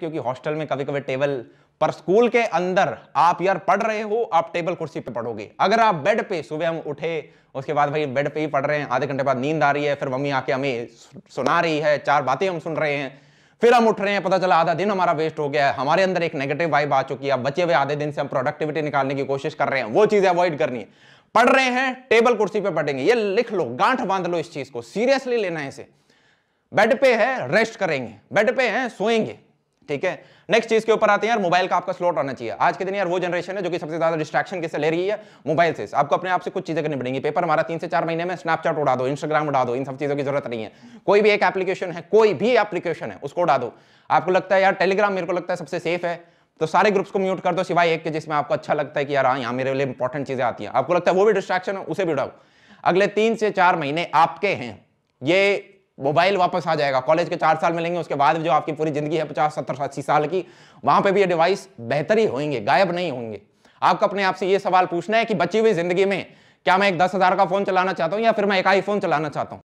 क्योंकि हॉस्टल में कभी कभी टेबल पर स्कूल के अंदर आप यार पढ़ रहे हो आप टेबल कुर्सी पे पढ़ोगे अगर आप बेड पे सुबह हम उठे उसके बाद भाई बेड पे ही पढ़ रहे हैं आधे घंटे बाद नींद आ रही है फिर मम्मी आके हमें सुना रही है चार बातें हम सुन रहे हैं फिर हम उठ रहे हैं पता चला आधा दिन हमारा वेस्ट हो गया है हमारे अंदर एक नेगेटिव वाइब आ चुकी है अब बचे हुए आधे दिन से हम प्रोडक्टिविटी निकालने की कोशिश कर रहे हैं वो चीज अवॉइड करनी है पढ़ रहे हैं टेबल कुर्सी पे पढ़ेंगे ये लिख लो गांठ बांध लो इस चीज़ को सीरियसली लेना है इसे बेड पे है रेस्ट करेंगे बेड पे है सोएंगे ठीक है नेक्स्ट चीज के ऊपर आते हैं यार मोबाइल का आपका स्लॉट आना चाहिए आज के दिन यार वो जनरेशन है जो कि सबसे ज्यादा डिस्ट्रैक्शन किससे ले रही है मोबाइल से आपको अपने आप से कुछ चीजें करनी पड़ेंगी पेपर हमारा तीन से चार महीने में स्नैपचैट उड़ा दो इंस्टाग्राम उड़ा दो इन सब चीजों की जरूरत नहीं है कोई भी एक एप्लीकेशन है कोई भी एप्लीकेशन है उसको उड़ा दो आपको लगता है यार टेलीग्राम मेरे को लगता है सबसे सेफ है तो सारे ग्रुप्स को म्यूट कर दो सिवाय एक के जिसमें आपको अच्छा लगता है कि यार हाँ यहाँ मेरे लिए इंपॉर्टेंट चीजें आती हैं आपको लगता है वो भी डिस्ट्रैक्शन है उसे भी उड़ाओ अगले तीन से चार महीने आपके हैं ये मोबाइल वापस आ जाएगा कॉलेज के चार साल मिलेंगे उसके बाद जो आपकी पूरी जिंदगी है पचास सत्तर अस्सी साल की वहां पे भी ये डिवाइस बेहतर ही होंगे गायब नहीं होंगे आपको अपने आप से ये सवाल पूछना है कि बची हुई जिंदगी में क्या मैं एक दस हजार का फोन चलाना चाहता हूँ या फिर मैं एक आईफोन चलाना चाहता हूँ